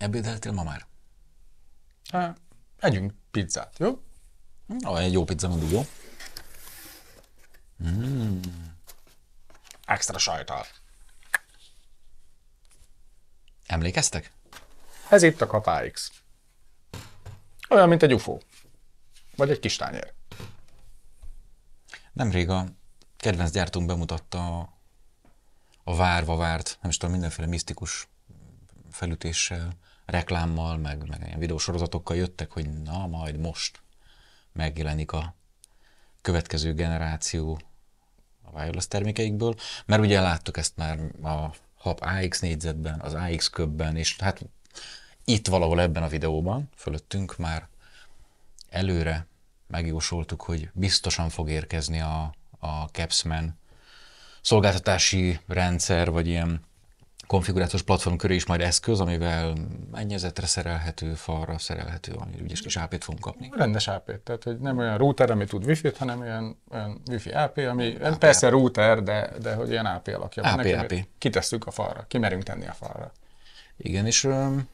Ebédeltél ma már? Hát, együnk pizzát, jó? Ó, egy jó pizza mondjuk. jó. Mm. Extra sajtal. Emlékeztek? Ez itt a kapáix. Olyan, mint egy UFO. Vagy egy kis tányér. Nemrég a kedvenc gyártunk bemutatta a, a várva várt, nem is tudom, mindenféle misztikus felütéssel reklámmal, meg, meg ilyen videósorozatokkal jöttek, hogy na, majd most megjelenik a következő generáció a wireless termékeikből, mert ugye láttuk ezt már a HAP AX négyzetben, az AX köbben, és hát itt valahol ebben a videóban fölöttünk már előre megjósoltuk, hogy biztosan fog érkezni a, a Capsman szolgáltatási rendszer, vagy ilyen konfigurációs platform köré is majd eszköz, amivel mennyezetre szerelhető, falra szerelhető, ami ügyes kis AP-t fogunk kapni. Rendes AP, tehát hogy nem olyan router, ami tud Wi-Fi-t, hanem olyan, olyan Wi-Fi AP, ami AP, persze AP. router, de, de hogy ilyen AP alakja van. AP, nekem, AP. Kitesszük a falra, kimerünk tenni a falra. Igen, és um,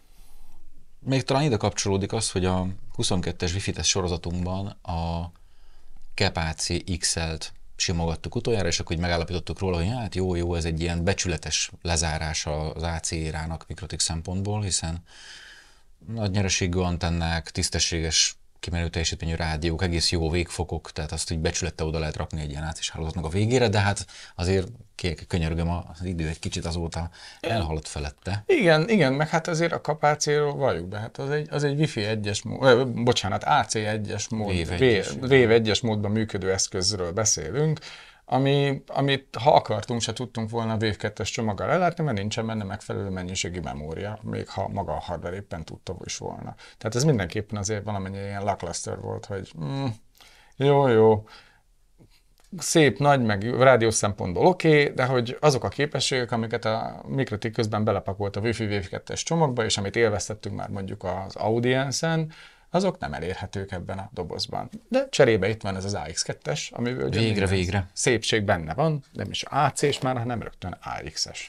még talán ide kapcsolódik az, hogy a 22-es Wi-Fi tesz sorozatunkban a Kepáci XL-t simogattuk utoljára, és akkor így megállapítottuk róla, hogy hát jó, jó, ez egy ilyen becsületes lezárás az AC érának mikrotik szempontból, hiszen nagy nyereségű antennák, tisztességes kimenő teljesítményű rádiók, egész jó végfokok, tehát azt így becsülette oda lehet rakni egy ilyen átis hálózatnak a végére, de hát azért kék, könyörgöm, az idő egy kicsit azóta elhaladt felette. Igen, igen, meg hát azért a kapácéról valljuk be, hát az egy, az egy Wi-Fi 1-es, mód, bocsánat, AC1-es mód, Rév 1-es módban működő eszközről beszélünk, ami, amit ha akartunk, se tudtunk volna a Wave 2-es csomaggal ellátni, mert nincsen benne megfelelő mennyiségi memória, még ha maga a hardware éppen tudta is volna. Tehát ez mindenképpen azért valamennyi ilyen lackluster volt, hogy mm, jó, jó, szép, nagy, meg rádió szempontból oké, okay, de hogy azok a képességek, amiket a Mikrotik közben belepakolt a Wi-Fi Wave 2-es csomagba, és amit élveztettünk már mondjuk az audiencen, azok nem elérhetők ebben a dobozban. De cserébe itt van ez az AX2-es, amiből végre, végre. szépség benne van, nem is AC-s már, hanem rögtön AX-es.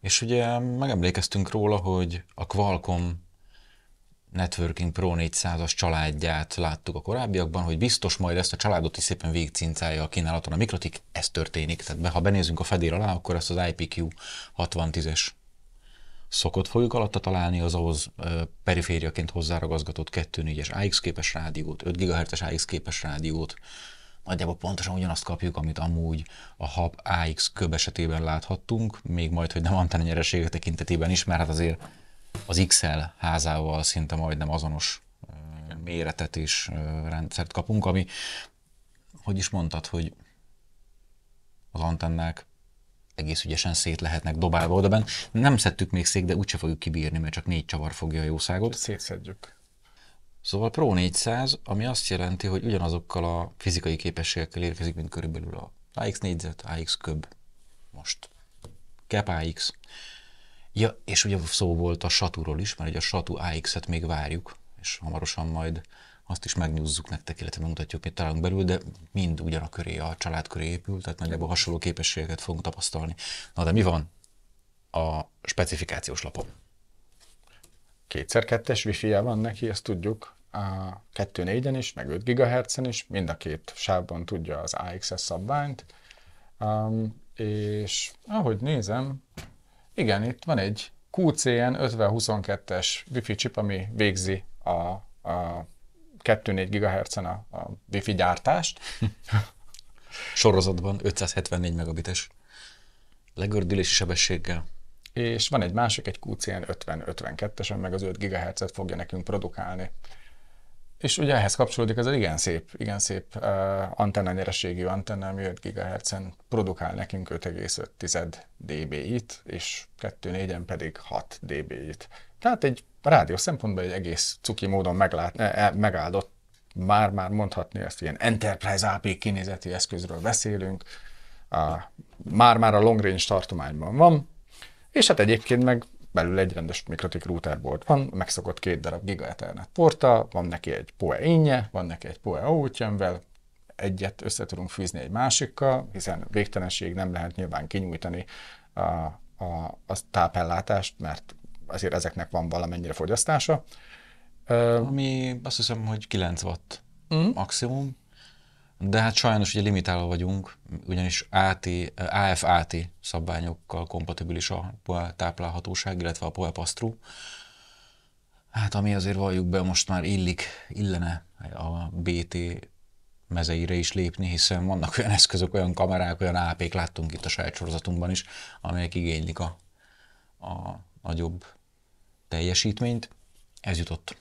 És ugye megemlékeztünk róla, hogy a Qualcomm Networking Pro 400-as családját láttuk a korábbiakban, hogy biztos majd ezt a családot is szépen végigcincálja a kínálaton a Mikrotik, ez történik. Tehát be, ha benézünk a fedél alá, akkor ezt az IPQ 6010-es szokott folyók alatt találni az ahhoz perifériaként hozzáragazgatott 2.4-es AX képes rádiót, 5 GHz-es AX képes rádiót, nagyjából pontosan ugyanazt kapjuk, amit amúgy a HAB AX köb esetében láthattunk, még majd, hogy nem antenna nyeresége tekintetében is, mert hát azért az XL házával szinte majdnem azonos méretet és rendszert kapunk, ami, hogy is mondtad, hogy az antennák egész ügyesen szét lehetnek dobálva odaben. Nem szedtük még szék, de úgyse fogjuk kibírni, mert csak négy csavar fogja a jószágot. Szétszedjük. Szóval Pro 400, ami azt jelenti, hogy ugyanazokkal a fizikai képességekkel érkezik, mint körülbelül a AX négyzet, AX köb, most Cap AX. Ja, és ugye szó volt a satúról is, mert ugye a satú AX-et még várjuk, és hamarosan majd azt is megnyúzzuk nektek, illetve megmutatjuk, mit találunk belül, de mind ugyan a köré, a család köré épül, tehát nagyjából hasonló képességeket fogunk tapasztalni. Na de mi van a specifikációs lapon? Kétszer kettes wifi -e van neki, ezt tudjuk, a 2.4-en is, meg 5 ghz is, mind a két sávban tudja az AXS szabványt, um, és ahogy nézem, igen, itt van egy QCN 5022-es wifi chip, ami végzi a, a 2-4 GHz-en a, a Wi-Fi gyártást. Sorozatban 574 megabites legördülési sebességgel. És van egy másik, egy QCN 50-52-esen, meg az 5 GHz-et fogja nekünk produkálni. És ugye ehhez kapcsolódik ez az igen szép, igen szép uh, antenna nyereségű antenna, ami 5 GHz-en produkál nekünk 5,5 dB-it, és 2-4-en pedig 6 dB-it. Tehát egy rádió szempontból egy egész cuki módon meglát, e, e, megáldott, már-már mondhatni ezt, ilyen Enterprise AP kinézeti eszközről beszélünk, már-már a long range tartományban van, és hát egyébként meg belül egy rendes Mikrotik routerboard van, megszokott két darab giga Ethernet porta, van neki egy PoE inje, van neki egy PoE outjemvel, egyet össze tudunk fűzni egy másikkal, hiszen végtelenség nem lehet nyilván kinyújtani a, a, a tápellátást, mert azért ezeknek van valamennyire fogyasztása. Ami azt hiszem, hogy 9 watt mm. maximum, de hát sajnos ugye limitálva vagyunk, ugyanis AT, AFAT szabványokkal kompatibilis a táplálhatóság, illetve a POE Hát ami azért valljuk be, most már illik, illene a BT mezeire is lépni, hiszen vannak olyan eszközök, olyan kamerák, olyan áp láttunk itt a saját sorozatunkban is, amelyek igénylik a, a nagyobb teljesítményt, ez jutott.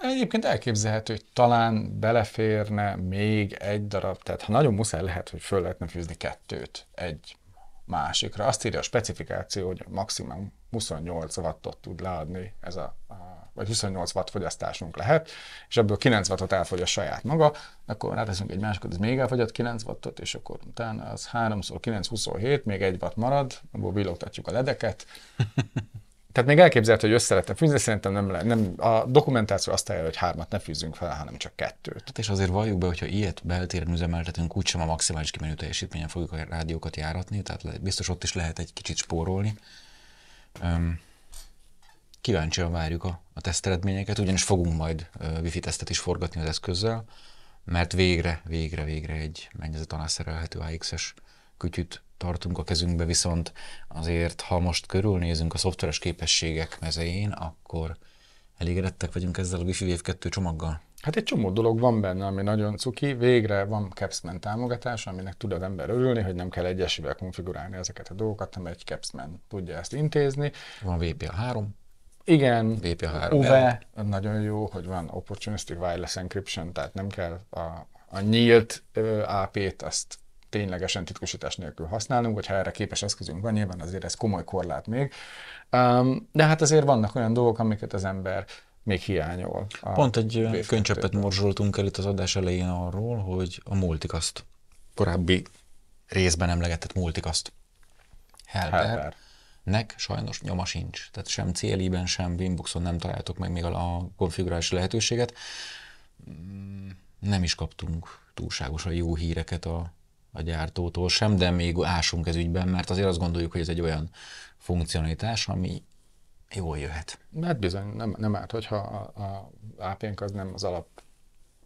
Egyébként elképzelhető, hogy talán beleférne még egy darab, tehát ha nagyon muszáj lehet, hogy föl lehetne fűzni kettőt egy másikra. Azt írja a specifikáció, hogy maximum 28 wattot tud leadni ez a vagy 28 watt fogyasztásunk lehet, és ebből 9 wattot elfogy a saját maga, akkor ráteszünk egy másikat, ez még elfogyott 9 wattot, és akkor utána az 3-szor 9-27, még 1 watt marad, abból villogtatjuk a ledeket, tehát még elképzelhető, hogy össze lehetne fűzni, szerintem nem, nem a dokumentáció azt állja, hogy hármat ne fűzzünk fel, hanem csak kettőt. Hát és azért valljuk be, hogyha ilyet beltéren üzemeltetünk, úgysem a maximális kimenő teljesítményen fogjuk a rádiókat járatni, tehát biztos ott is lehet egy kicsit spórolni. Um, kíváncsian várjuk a, a teszteredményeket, ugyanis fogunk majd wifi tesztet is forgatni az eszközzel, mert végre, végre, végre egy mennyezet alá szerelhető AX-es kütyüt tartunk a kezünkbe, viszont azért, ha most körülnézünk a szoftveres képességek mezején, akkor elégedettek vagyunk ezzel a Wi-Fi Wave 2 csomaggal? Hát egy csomó dolog van benne, ami nagyon cuki. Végre van Capsman támogatás, aminek tud az ember örülni, hogy nem kell egyesével konfigurálni ezeket a dolgokat, hanem egy Capsman tudja ezt intézni. Van VPA 3 igen, VP3. UVE, nagyon jó, hogy van Opportunistic Wireless Encryption, tehát nem kell a, a nyílt AP-t, azt ténylegesen titkosítás nélkül használnunk, hogyha erre képes eszközünk van, nyilván azért ez komoly korlát még. Um, de hát azért vannak olyan dolgok, amiket az ember még hiányol. Pont egy könycsöppet morzsoltunk el itt az adás elején arról, hogy a multikaszt. Korábbi részben emlegetett multikaszt. Helper. Helper nek sajnos nyoma sincs. Tehát sem CLI-ben, sem Winboxon nem találtok meg még a konfigurálási lehetőséget. Mm, nem is kaptunk túlságosan jó híreket a, a gyártótól sem, de még ásunk ez ügyben, mert azért azt gondoljuk, hogy ez egy olyan funkcionalitás, ami jól jöhet. Hát bizony, nem, nem árt, hogyha a, a APN-k az nem az alap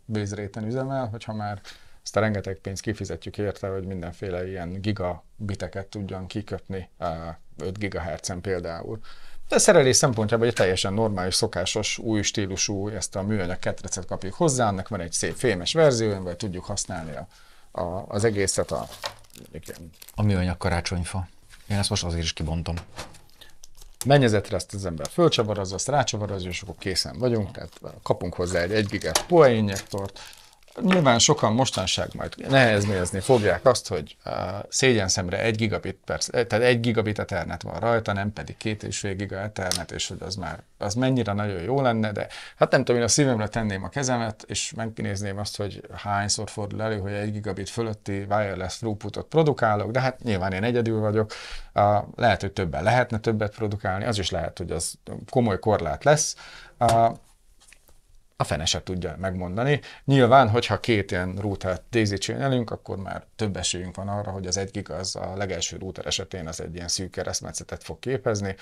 bőzréten üzemel, hogyha már ezt a rengeteg pénzt kifizetjük érte, hogy mindenféle ilyen gigabiteket tudjon kiköpni 5 GHz-en például. De szerelés szempontjából egy teljesen normális, szokásos, új stílusú, ezt a műanyag ketrecet kapjuk hozzá, annak van egy szép fémes verzió, amivel tudjuk használni a, a, az egészet. A, igen. a műanyag karácsonyfa. Én ezt most azért is kibontom. Mennyezetre ezt az ember fölcsavarozza, azt rácsavarozza, és akkor készen vagyunk, tehát kapunk hozzá egy 1 gigás poéinjektort, Nyilván sokan mostanság majd neheznézni fogják azt, hogy uh, szégyen szemre egy gigabit persze, tehát egy gigabit ethernet van rajta, nem pedig két és fél giga ethernet, és hogy az már az mennyire nagyon jó lenne, de hát nem tudom, én a szívemre tenném a kezemet, és megnézném azt, hogy hányszor fordul elő, hogy egy gigabit fölötti wireless throughputot produkálok, de hát nyilván én egyedül vagyok, lehet, hogy többen lehetne többet produkálni, az is lehet, hogy az komoly korlát lesz, a fene se tudja megmondani. Nyilván, hogyha két ilyen rútert daisy csinálunk, akkor már több esélyünk van arra, hogy az egyik az a legelső router esetén az egy ilyen szűk keresztmetszetet fog képezni,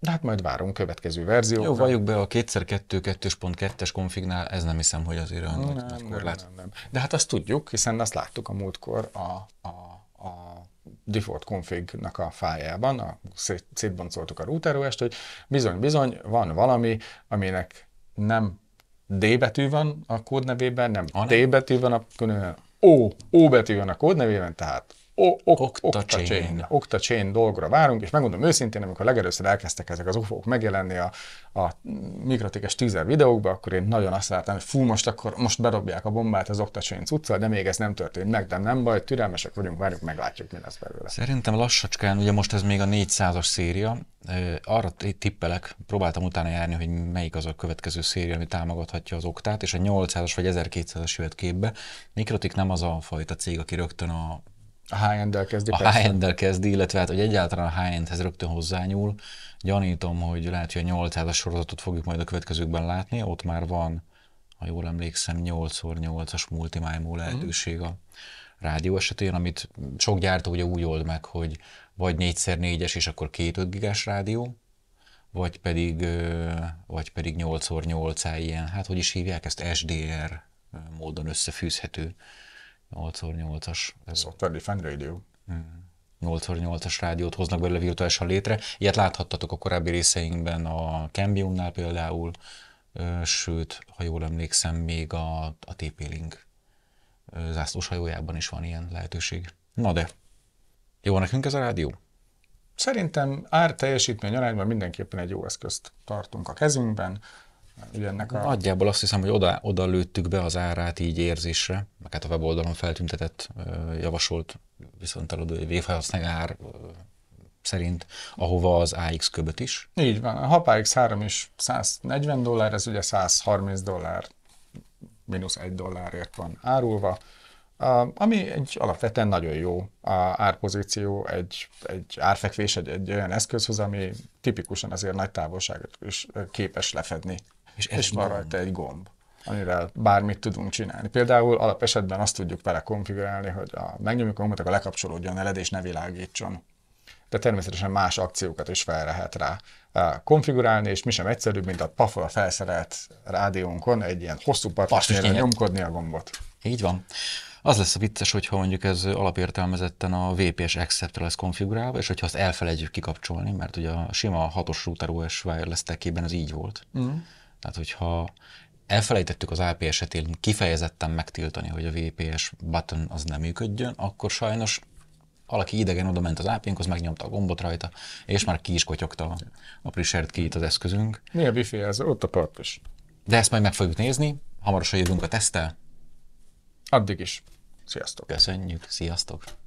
de hát majd várunk következő verziókra. Jó, valljuk be, a 2x2.2.2-es konfignál ez nem hiszem, hogy azért olyan nem, nagy korlát. Nem, nem, nem. De hát azt tudjuk, hiszen azt láttuk a múltkor a, a, a default config-nak a fájában, a, szétboncoltuk a router hogy bizony-bizony van valami, aminek nem D betű van a kódnevében, nem Hanem. D betű van a kódnevében, O, O betű van a kódnevében, tehát ok, oktacsén. oktacsén dolgra várunk, és megmondom őszintén, amikor legelőször elkezdtek ezek az ufók megjelenni a, a mikrotikes tízer videókba, akkor én nagyon azt láttam, hogy fú, most akkor most bedobják a bombát az oktacsén cuccal, de még ez nem történt meg, de nem baj, türelmesek vagyunk, várjuk, meglátjuk, mi lesz belőle. Szerintem lassacskán, ugye most ez még a 400-as széria, arra tippelek, próbáltam utána járni, hogy melyik az a következő széria, ami támogathatja az oktát, és a 800-as vagy 1200-as jöhet képbe. Mikrotik nem az a fajta cég, aki rögtön a a high-end-del kezdi. A persze. high-end-del kezdi, illetve hát, hogy egyáltalán a high-endhez rögtön hozzányúl. Gyanítom, hogy lehet, hogy a 800-as sorozatot fogjuk majd a következőkben látni, ott már van, ha jól emlékszem, 8x8-as multimájmú lehetőség a rádió esetén, amit sok gyártó ugye úgy old meg, hogy vagy 4x4-es és akkor 2-5 gigás rádió, vagy pedig, vagy pedig 8x8 á ilyen, hát hogy is hívják ezt, SDR módon összefűzhető 8x8-as. Software Defined Radio. Mm. 8x8-as rádiót hoznak belőle virtuálisan létre. Ilyet láthattatok a korábbi részeinkben a Cambiumnál például, sőt, ha jól emlékszem, még a, a TP-Link zászlós hajójában is van ilyen lehetőség. Na de, jó nekünk ez a rádió? Szerintem ár teljesítmény arányban mindenképpen egy jó eszközt tartunk a kezünkben, ennek a... Nagyjából azt hiszem, hogy oda, oda lőttük be az árát így érzésre, meg hát a weboldalon feltüntetett, javasolt viszont eladói végfelhasználó ár szerint, ahova az AX köböt is. Így van, a ax 3 is 140 dollár, ez ugye 130 dollár mínusz 1 dollárért van árulva, ami egy alapvetően nagyon jó árpozíció, egy, egy árfekvés, egy, egy olyan eszközhoz, ami tipikusan azért nagy távolságot is képes lefedni és, és van gomb. rajta egy gomb amivel bármit tudunk csinálni. Például esetben azt tudjuk vele konfigurálni, hogy a megnyomjuk a gombot, akkor lekapcsolódjon eled és ne világítson. De természetesen más akciókat is fel lehet rá eh, konfigurálni, és mi sem egyszerűbb, mint a pafola felszerelt rádiónkon egy ilyen hosszú partnerre nyomkodni a gombot. Így van. Az lesz a vicces, hogyha mondjuk ez alapértelmezetten a VPS accept lesz konfigurálva, és hogyha azt elfelejtjük kikapcsolni, mert ugye a sima hatos router OS wireless tekében ez így volt. Mm. Uh-huh tehát, hogyha elfelejtettük az IP esetén kifejezetten megtiltani, hogy a VPS button az nem működjön, akkor sajnos valaki idegen oda ment az ápjánkhoz, megnyomta a gombot rajta, és már ki is kotyogta a, a ki az eszközünk. Mi a wifi ez? Ott a partos. De ezt majd meg fogjuk nézni, hamarosan jövünk a tesztel. Addig is. Sziasztok! Köszönjük, sziasztok!